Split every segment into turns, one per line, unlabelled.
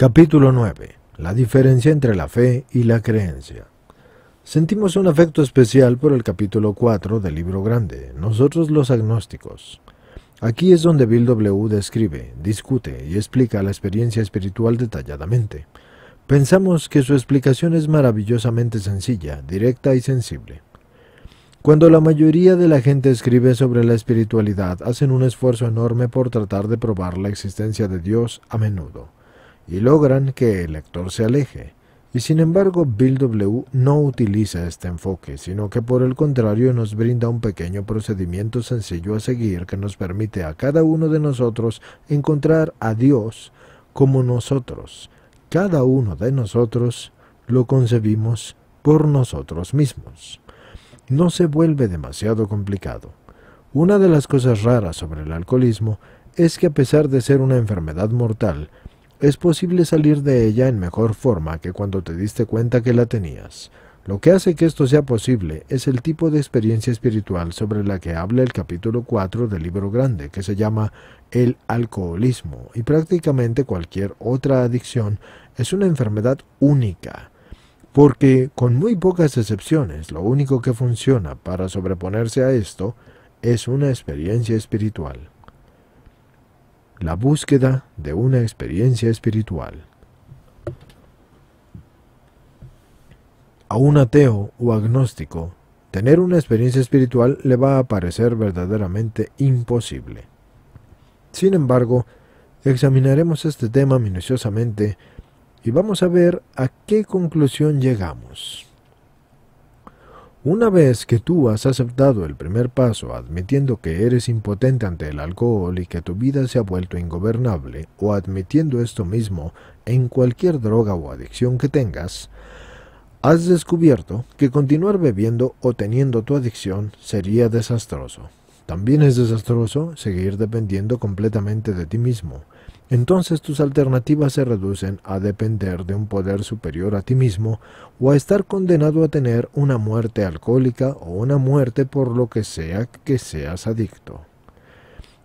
Capítulo 9. La diferencia entre la fe y la creencia. Sentimos un afecto especial por el capítulo 4 del libro grande, Nosotros los agnósticos. Aquí es donde Bill W. describe, discute y explica la experiencia espiritual detalladamente. Pensamos que su explicación es maravillosamente sencilla, directa y sensible. Cuando la mayoría de la gente escribe sobre la espiritualidad, hacen un esfuerzo enorme por tratar de probar la existencia de Dios a menudo y logran que el lector se aleje. Y sin embargo, Bill W. no utiliza este enfoque, sino que por el contrario nos brinda un pequeño procedimiento sencillo a seguir que nos permite a cada uno de nosotros encontrar a Dios como nosotros, cada uno de nosotros lo concebimos por nosotros mismos. No se vuelve demasiado complicado. Una de las cosas raras sobre el alcoholismo es que a pesar de ser una enfermedad mortal, es posible salir de ella en mejor forma que cuando te diste cuenta que la tenías. Lo que hace que esto sea posible es el tipo de experiencia espiritual sobre la que habla el capítulo 4 del libro grande, que se llama el alcoholismo, y prácticamente cualquier otra adicción es una enfermedad única, porque con muy pocas excepciones lo único que funciona para sobreponerse a esto es una experiencia espiritual la búsqueda de una experiencia espiritual. A un ateo o agnóstico, tener una experiencia espiritual le va a parecer verdaderamente imposible. Sin embargo, examinaremos este tema minuciosamente y vamos a ver a qué conclusión llegamos. Una vez que tú has aceptado el primer paso admitiendo que eres impotente ante el alcohol y que tu vida se ha vuelto ingobernable, o admitiendo esto mismo en cualquier droga o adicción que tengas, has descubierto que continuar bebiendo o teniendo tu adicción sería desastroso. También es desastroso seguir dependiendo completamente de ti mismo. Entonces tus alternativas se reducen a depender de un poder superior a ti mismo o a estar condenado a tener una muerte alcohólica o una muerte por lo que sea que seas adicto.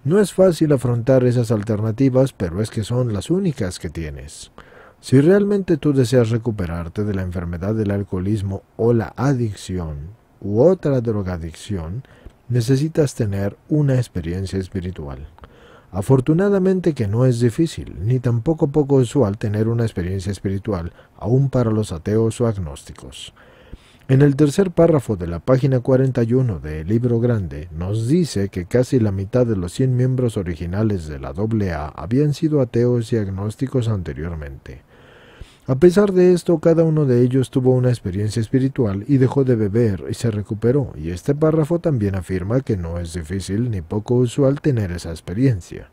No es fácil afrontar esas alternativas, pero es que son las únicas que tienes. Si realmente tú deseas recuperarte de la enfermedad del alcoholismo o la adicción u otra drogadicción, necesitas tener una experiencia espiritual. Afortunadamente que no es difícil, ni tampoco poco usual tener una experiencia espiritual, aún para los ateos o agnósticos. En el tercer párrafo de la página 41 del libro grande nos dice que casi la mitad de los 100 miembros originales de la AA habían sido ateos y agnósticos anteriormente. A pesar de esto, cada uno de ellos tuvo una experiencia espiritual y dejó de beber y se recuperó, y este párrafo también afirma que no es difícil ni poco usual tener esa experiencia.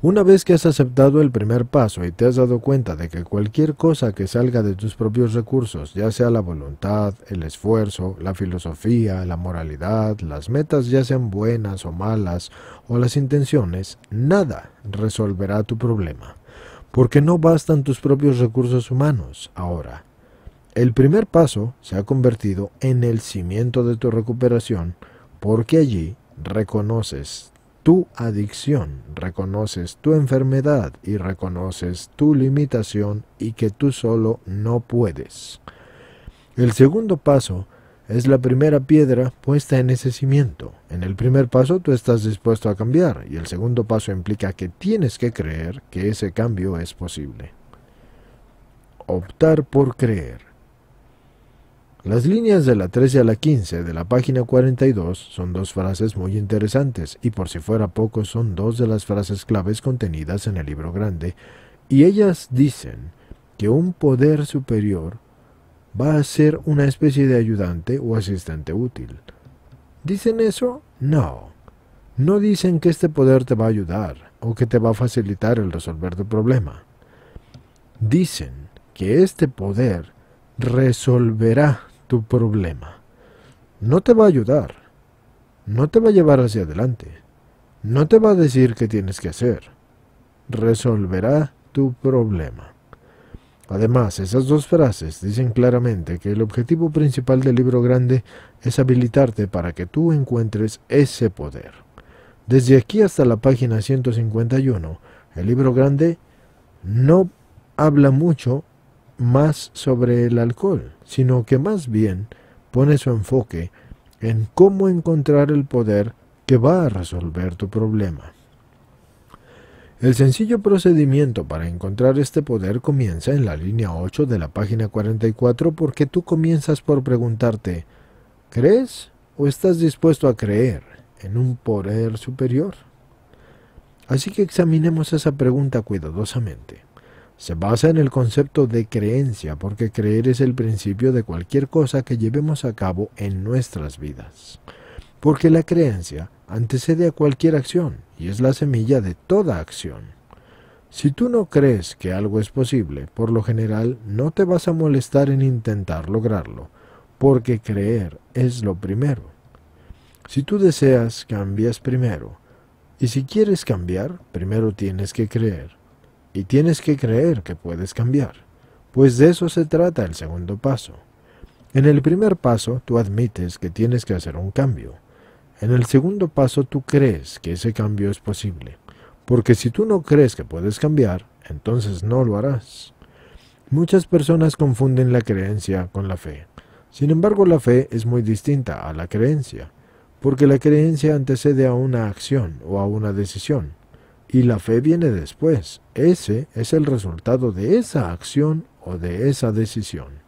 Una vez que has aceptado el primer paso y te has dado cuenta de que cualquier cosa que salga de tus propios recursos, ya sea la voluntad, el esfuerzo, la filosofía, la moralidad, las metas ya sean buenas o malas, o las intenciones, nada resolverá tu problema porque no bastan tus propios recursos humanos ahora. El primer paso se ha convertido en el cimiento de tu recuperación porque allí reconoces tu adicción, reconoces tu enfermedad y reconoces tu limitación y que tú solo no puedes. El segundo paso es la primera piedra puesta en ese cimiento. En el primer paso tú estás dispuesto a cambiar y el segundo paso implica que tienes que creer que ese cambio es posible. Optar por creer. Las líneas de la 13 a la 15 de la página 42 son dos frases muy interesantes y por si fuera poco son dos de las frases claves contenidas en el libro grande y ellas dicen que un poder superior va a ser una especie de ayudante o asistente útil. ¿Dicen eso? No. No dicen que este poder te va a ayudar o que te va a facilitar el resolver tu problema. Dicen que este poder resolverá tu problema. No te va a ayudar. No te va a llevar hacia adelante. No te va a decir qué tienes que hacer. Resolverá tu problema. Además, esas dos frases dicen claramente que el objetivo principal del libro grande es habilitarte para que tú encuentres ese poder. Desde aquí hasta la página 151, el libro grande no habla mucho más sobre el alcohol, sino que más bien pone su enfoque en cómo encontrar el poder que va a resolver tu problema. El sencillo procedimiento para encontrar este poder comienza en la línea 8 de la página 44 porque tú comienzas por preguntarte, ¿crees o estás dispuesto a creer en un poder superior? Así que examinemos esa pregunta cuidadosamente. Se basa en el concepto de creencia porque creer es el principio de cualquier cosa que llevemos a cabo en nuestras vidas porque la creencia antecede a cualquier acción y es la semilla de toda acción. Si tú no crees que algo es posible, por lo general no te vas a molestar en intentar lograrlo, porque creer es lo primero. Si tú deseas, cambias primero. Y si quieres cambiar, primero tienes que creer. Y tienes que creer que puedes cambiar, pues de eso se trata el segundo paso. En el primer paso, tú admites que tienes que hacer un cambio en el segundo paso tú crees que ese cambio es posible, porque si tú no crees que puedes cambiar, entonces no lo harás. Muchas personas confunden la creencia con la fe. Sin embargo, la fe es muy distinta a la creencia, porque la creencia antecede a una acción o a una decisión, y la fe viene después. Ese es el resultado de esa acción o de esa decisión.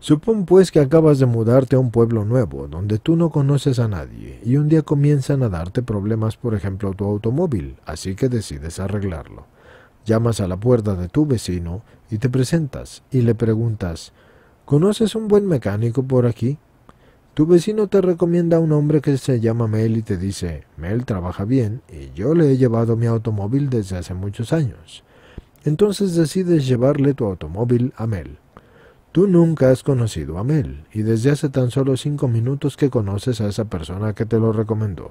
Supón pues que acabas de mudarte a un pueblo nuevo, donde tú no conoces a nadie, y un día comienzan a darte problemas, por ejemplo, tu automóvil, así que decides arreglarlo. Llamas a la puerta de tu vecino y te presentas y le preguntas, ¿conoces un buen mecánico por aquí? Tu vecino te recomienda a un hombre que se llama Mel y te dice, Mel trabaja bien y yo le he llevado mi automóvil desde hace muchos años. Entonces decides llevarle tu automóvil a Mel. Tú nunca has conocido a Mel y desde hace tan solo cinco minutos que conoces a esa persona que te lo recomendó.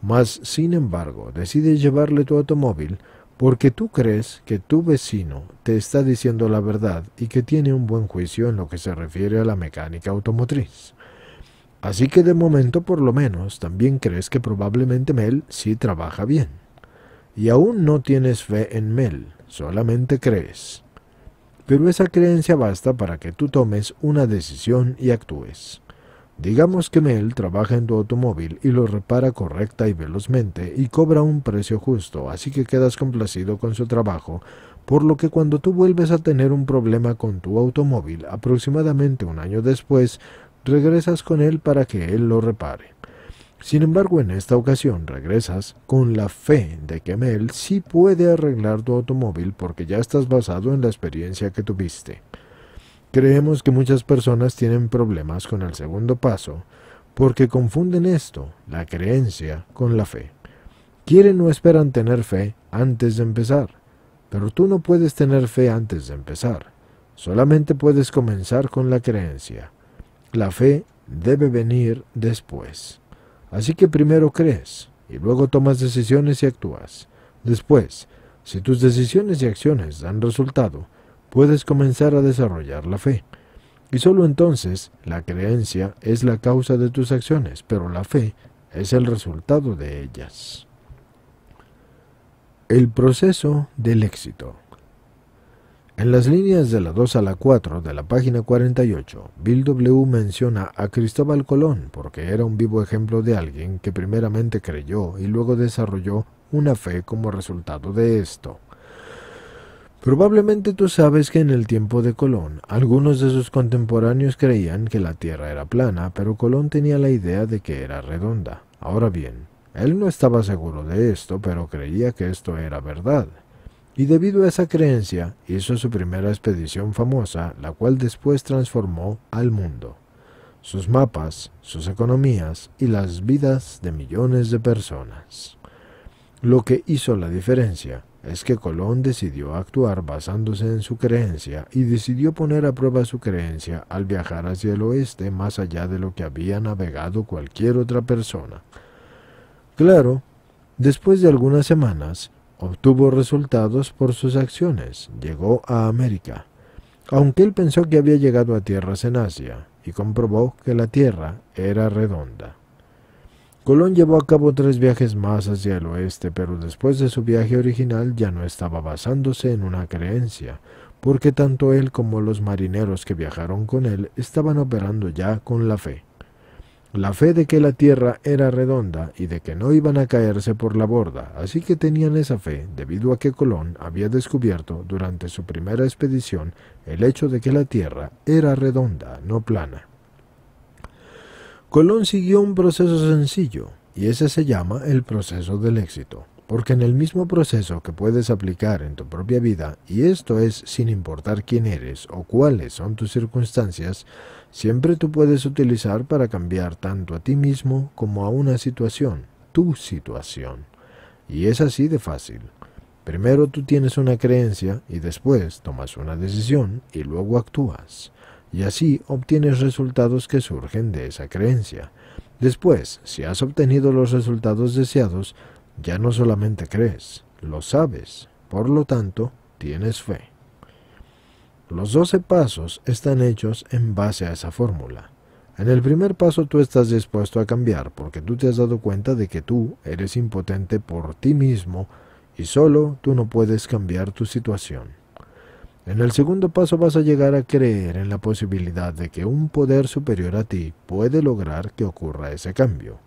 Mas, sin embargo, decides llevarle tu automóvil porque tú crees que tu vecino te está diciendo la verdad y que tiene un buen juicio en lo que se refiere a la mecánica automotriz. Así que de momento por lo menos también crees que probablemente Mel sí trabaja bien. Y aún no tienes fe en Mel, solamente crees pero esa creencia basta para que tú tomes una decisión y actúes. Digamos que Mel trabaja en tu automóvil y lo repara correcta y velozmente y cobra un precio justo, así que quedas complacido con su trabajo, por lo que cuando tú vuelves a tener un problema con tu automóvil aproximadamente un año después, regresas con él para que él lo repare. Sin embargo, en esta ocasión regresas con la fe de que Mel sí puede arreglar tu automóvil porque ya estás basado en la experiencia que tuviste. Creemos que muchas personas tienen problemas con el segundo paso porque confunden esto, la creencia, con la fe. Quieren o esperan tener fe antes de empezar, pero tú no puedes tener fe antes de empezar, solamente puedes comenzar con la creencia. La fe debe venir después. Así que primero crees y luego tomas decisiones y actúas. Después, si tus decisiones y acciones dan resultado, puedes comenzar a desarrollar la fe. Y solo entonces la creencia es la causa de tus acciones, pero la fe es el resultado de ellas. El proceso del éxito. En las líneas de la 2 a la 4 de la página 48, Bill W. menciona a Cristóbal Colón porque era un vivo ejemplo de alguien que primeramente creyó y luego desarrolló una fe como resultado de esto. Probablemente tú sabes que en el tiempo de Colón algunos de sus contemporáneos creían que la Tierra era plana, pero Colón tenía la idea de que era redonda. Ahora bien, él no estaba seguro de esto, pero creía que esto era verdad y debido a esa creencia hizo su primera expedición famosa, la cual después transformó al mundo, sus mapas, sus economías y las vidas de millones de personas. Lo que hizo la diferencia es que Colón decidió actuar basándose en su creencia y decidió poner a prueba su creencia al viajar hacia el oeste más allá de lo que había navegado cualquier otra persona. Claro, después de algunas semanas, Obtuvo resultados por sus acciones, llegó a América, aunque él pensó que había llegado a tierras en Asia, y comprobó que la Tierra era redonda. Colón llevó a cabo tres viajes más hacia el oeste, pero después de su viaje original ya no estaba basándose en una creencia, porque tanto él como los marineros que viajaron con él estaban operando ya con la fe la fe de que la tierra era redonda y de que no iban a caerse por la borda, así que tenían esa fe debido a que Colón había descubierto durante su primera expedición el hecho de que la tierra era redonda, no plana. Colón siguió un proceso sencillo, y ese se llama el proceso del éxito, porque en el mismo proceso que puedes aplicar en tu propia vida, y esto es sin importar quién eres o cuáles son tus circunstancias, siempre tú puedes utilizar para cambiar tanto a ti mismo como a una situación, tu situación. Y es así de fácil. Primero tú tienes una creencia y después tomas una decisión y luego actúas. Y así obtienes resultados que surgen de esa creencia. Después, si has obtenido los resultados deseados, ya no solamente crees, lo sabes. Por lo tanto, tienes fe. Los doce pasos están hechos en base a esa fórmula. En el primer paso tú estás dispuesto a cambiar porque tú te has dado cuenta de que tú eres impotente por ti mismo y solo tú no puedes cambiar tu situación. En el segundo paso vas a llegar a creer en la posibilidad de que un poder superior a ti puede lograr que ocurra ese cambio.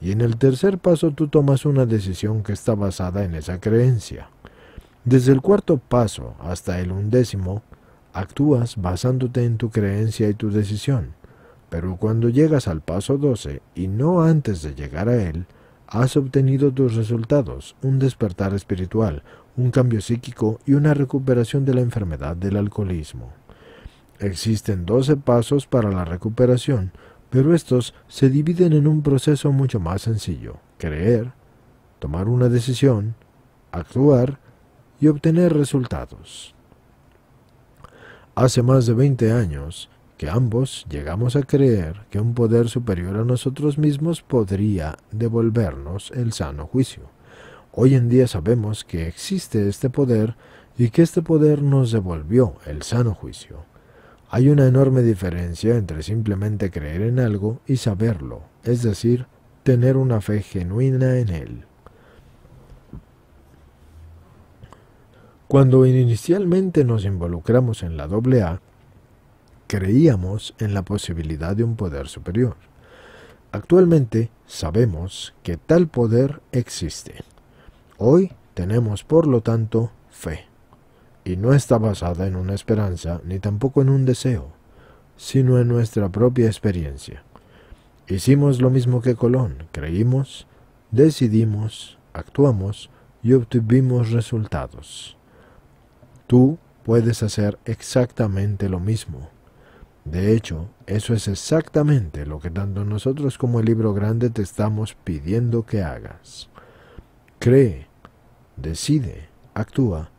Y en el tercer paso tú tomas una decisión que está basada en esa creencia. Desde el cuarto paso hasta el undécimo, actúas basándote en tu creencia y tu decisión, pero cuando llegas al paso 12 y no antes de llegar a él, has obtenido tus resultados, un despertar espiritual, un cambio psíquico y una recuperación de la enfermedad del alcoholismo. Existen 12 pasos para la recuperación, pero estos se dividen en un proceso mucho más sencillo, creer, tomar una decisión, actuar y obtener resultados. Hace más de 20 años que ambos llegamos a creer que un poder superior a nosotros mismos podría devolvernos el sano juicio. Hoy en día sabemos que existe este poder y que este poder nos devolvió el sano juicio. Hay una enorme diferencia entre simplemente creer en algo y saberlo, es decir, tener una fe genuina en él. Cuando inicialmente nos involucramos en la A, creíamos en la posibilidad de un poder superior. Actualmente sabemos que tal poder existe. Hoy tenemos, por lo tanto, fe. Y no está basada en una esperanza ni tampoco en un deseo, sino en nuestra propia experiencia. Hicimos lo mismo que Colón, creímos, decidimos, actuamos y obtuvimos resultados. Tú puedes hacer exactamente lo mismo. De hecho, eso es exactamente lo que tanto nosotros como el libro grande te estamos pidiendo que hagas. Cree, decide, actúa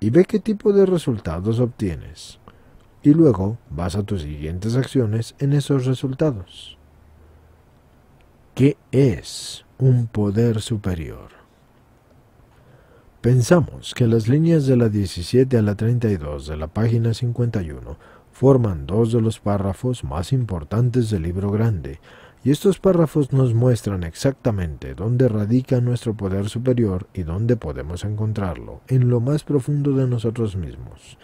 y ve qué tipo de resultados obtienes. Y luego vas a tus siguientes acciones en esos resultados. ¿Qué es un poder superior? Pensamos que las líneas de la 17 a la 32 de la página 51 forman dos de los párrafos más importantes del libro grande, y estos párrafos nos muestran exactamente dónde radica nuestro poder superior y dónde podemos encontrarlo, en lo más profundo de nosotros mismos.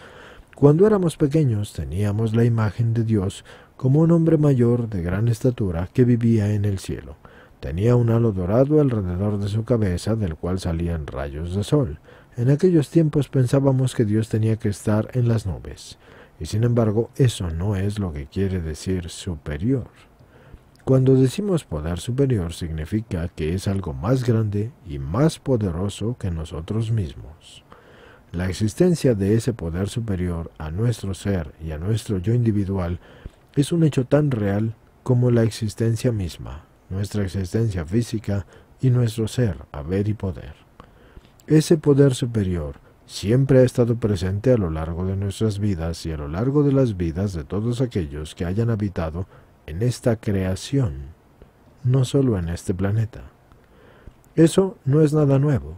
Cuando éramos pequeños teníamos la imagen de Dios como un hombre mayor de gran estatura que vivía en el cielo. Tenía un halo dorado alrededor de su cabeza del cual salían rayos de sol. En aquellos tiempos pensábamos que Dios tenía que estar en las nubes, y sin embargo eso no es lo que quiere decir superior. Cuando decimos poder superior significa que es algo más grande y más poderoso que nosotros mismos. La existencia de ese poder superior a nuestro ser y a nuestro yo individual es un hecho tan real como la existencia misma nuestra existencia física y nuestro ser, haber y poder. Ese poder superior siempre ha estado presente a lo largo de nuestras vidas y a lo largo de las vidas de todos aquellos que hayan habitado en esta creación, no solo en este planeta. Eso no es nada nuevo.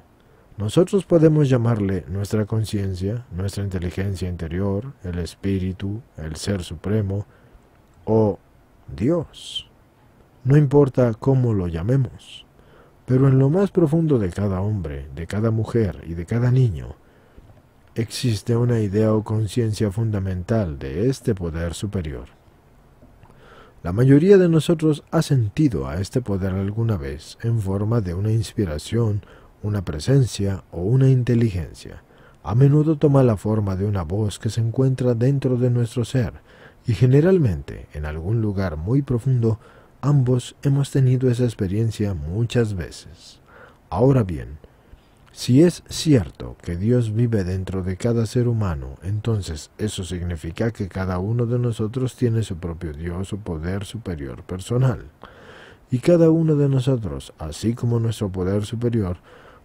Nosotros podemos llamarle nuestra conciencia, nuestra inteligencia interior, el espíritu, el ser supremo o Dios no importa cómo lo llamemos. Pero en lo más profundo de cada hombre, de cada mujer y de cada niño, existe una idea o conciencia fundamental de este poder superior. La mayoría de nosotros ha sentido a este poder alguna vez en forma de una inspiración, una presencia o una inteligencia. A menudo toma la forma de una voz que se encuentra dentro de nuestro ser y generalmente en algún lugar muy profundo Ambos hemos tenido esa experiencia muchas veces. Ahora bien, si es cierto que Dios vive dentro de cada ser humano, entonces eso significa que cada uno de nosotros tiene su propio Dios o poder superior personal. Y cada uno de nosotros, así como nuestro poder superior,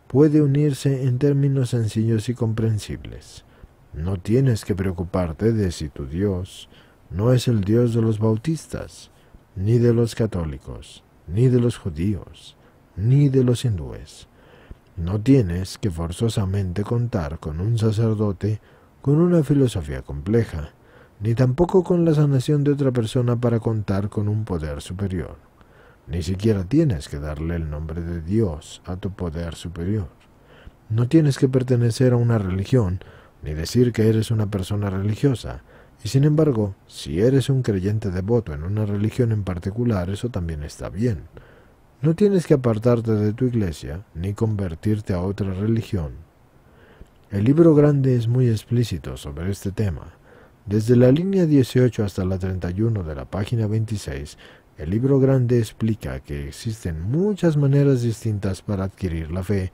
puede unirse en términos sencillos y comprensibles. No tienes que preocuparte de si tu Dios no es el Dios de los bautistas, ni de los católicos, ni de los judíos, ni de los hindúes. No tienes que forzosamente contar con un sacerdote con una filosofía compleja, ni tampoco con la sanación de otra persona para contar con un poder superior. Ni siquiera tienes que darle el nombre de Dios a tu poder superior. No tienes que pertenecer a una religión, ni decir que eres una persona religiosa, y sin embargo, si eres un creyente devoto en una religión en particular, eso también está bien. No tienes que apartarte de tu iglesia ni convertirte a otra religión. El libro grande es muy explícito sobre este tema. Desde la línea 18 hasta la 31 de la página 26, el libro grande explica que existen muchas maneras distintas para adquirir la fe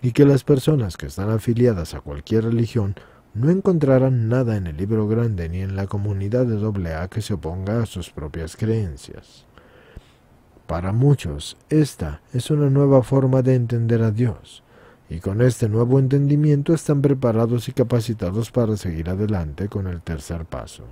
y que las personas que están afiliadas a cualquier religión no encontrarán nada en el libro grande ni en la comunidad de AA que se oponga a sus propias creencias. Para muchos, esta es una nueva forma de entender a Dios, y con este nuevo entendimiento están preparados y capacitados para seguir adelante con el tercer paso.